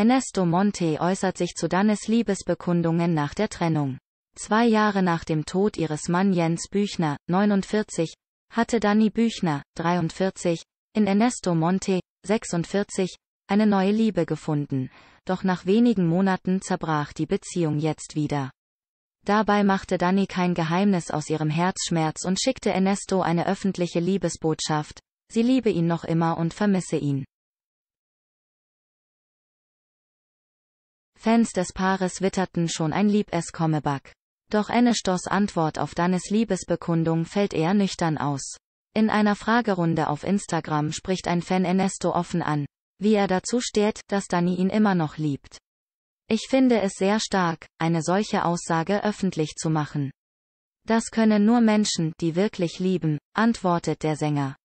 Ernesto Monte äußert sich zu Dannes Liebesbekundungen nach der Trennung. Zwei Jahre nach dem Tod ihres Mann Jens Büchner, 49, hatte Danny Büchner, 43, in Ernesto Monte, 46, eine neue Liebe gefunden, doch nach wenigen Monaten zerbrach die Beziehung jetzt wieder. Dabei machte Danny kein Geheimnis aus ihrem Herzschmerz und schickte Ernesto eine öffentliche Liebesbotschaft, sie liebe ihn noch immer und vermisse ihn. Fans des Paares witterten schon ein Liebeskommebak. Doch Anne Antwort auf Dannes Liebesbekundung fällt eher nüchtern aus. In einer Fragerunde auf Instagram spricht ein Fan Ernesto offen an, wie er dazu steht, dass Dani ihn immer noch liebt. Ich finde es sehr stark, eine solche Aussage öffentlich zu machen. Das können nur Menschen, die wirklich lieben, antwortet der Sänger.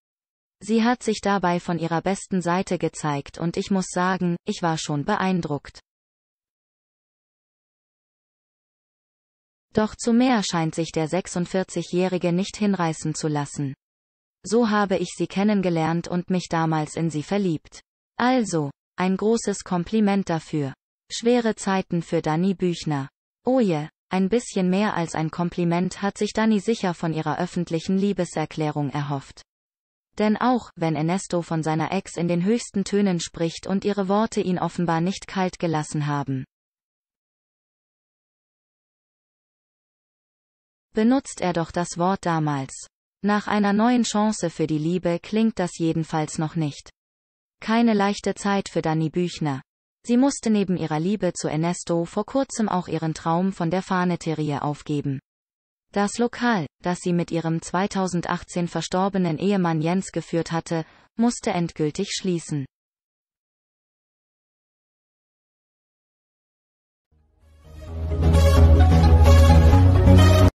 Sie hat sich dabei von ihrer besten Seite gezeigt und ich muss sagen, ich war schon beeindruckt. Doch zu mehr scheint sich der 46-Jährige nicht hinreißen zu lassen. So habe ich sie kennengelernt und mich damals in sie verliebt. Also, ein großes Kompliment dafür. Schwere Zeiten für Danny Büchner. Oje, ein bisschen mehr als ein Kompliment hat sich Danny sicher von ihrer öffentlichen Liebeserklärung erhofft. Denn auch, wenn Ernesto von seiner Ex in den höchsten Tönen spricht und ihre Worte ihn offenbar nicht kalt gelassen haben. benutzt er doch das Wort damals. Nach einer neuen Chance für die Liebe klingt das jedenfalls noch nicht. Keine leichte Zeit für Dani Büchner. Sie musste neben ihrer Liebe zu Ernesto vor kurzem auch ihren Traum von der Fahneterie aufgeben. Das Lokal, das sie mit ihrem 2018 verstorbenen Ehemann Jens geführt hatte, musste endgültig schließen.